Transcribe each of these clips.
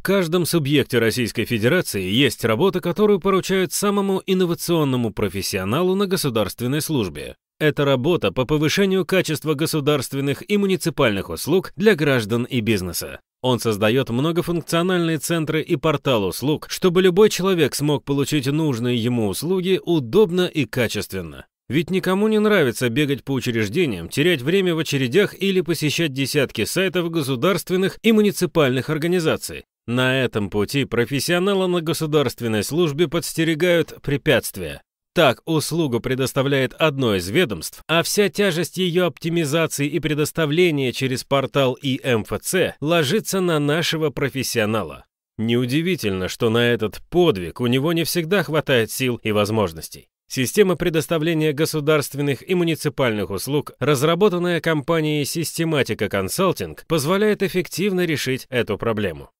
В каждом субъекте Российской Федерации есть работа, которую поручают самому инновационному профессионалу на государственной службе. Это работа по повышению качества государственных и муниципальных услуг для граждан и бизнеса. Он создает многофункциональные центры и портал услуг, чтобы любой человек смог получить нужные ему услуги удобно и качественно. Ведь никому не нравится бегать по учреждениям, терять время в очередях или посещать десятки сайтов государственных и муниципальных организаций. На этом пути профессионала на государственной службе подстерегают препятствия. Так, услугу предоставляет одно из ведомств, а вся тяжесть ее оптимизации и предоставления через портал и МФЦ эм ложится на нашего профессионала. Неудивительно, что на этот подвиг у него не всегда хватает сил и возможностей. Система предоставления государственных и муниципальных услуг, разработанная компанией Systematica Consulting, позволяет эффективно решить эту проблему.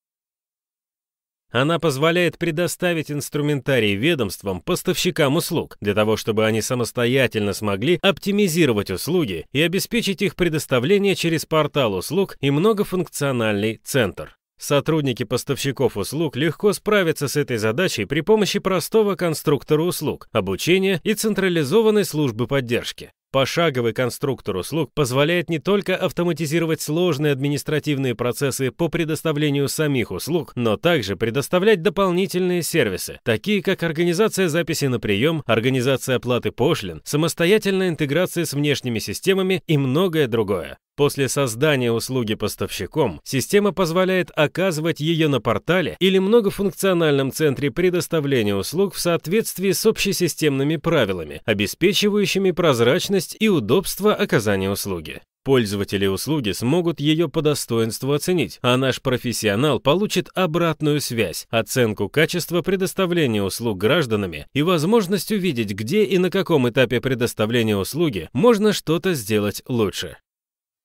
Она позволяет предоставить инструментарий ведомствам, поставщикам услуг, для того, чтобы они самостоятельно смогли оптимизировать услуги и обеспечить их предоставление через портал услуг и многофункциональный центр. Сотрудники поставщиков услуг легко справятся с этой задачей при помощи простого конструктора услуг, обучения и централизованной службы поддержки. Пошаговый конструктор услуг позволяет не только автоматизировать сложные административные процессы по предоставлению самих услуг, но также предоставлять дополнительные сервисы, такие как организация записи на прием, организация оплаты пошлин, самостоятельная интеграция с внешними системами и многое другое. После создания услуги поставщиком, система позволяет оказывать ее на портале или многофункциональном центре предоставления услуг в соответствии с общесистемными правилами, обеспечивающими прозрачность и удобство оказания услуги. Пользователи услуги смогут ее по достоинству оценить, а наш профессионал получит обратную связь, оценку качества предоставления услуг гражданами и возможность увидеть, где и на каком этапе предоставления услуги можно что-то сделать лучше.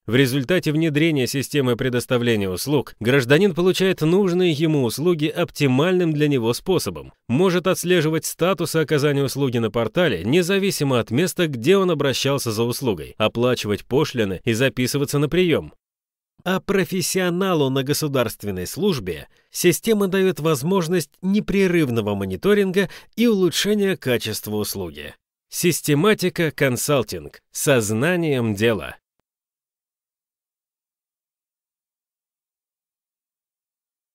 В результате внедрения системы предоставления услуг гражданин получает нужные ему услуги оптимальным для него способом, может отслеживать статус оказания услуги на портале, независимо от места, где он обращался за услугой, оплачивать пошлины и записываться на прием. А профессионалу на государственной службе система дает возможность непрерывного мониторинга и улучшения качества услуги. Систематика консалтинг. Сознанием дела.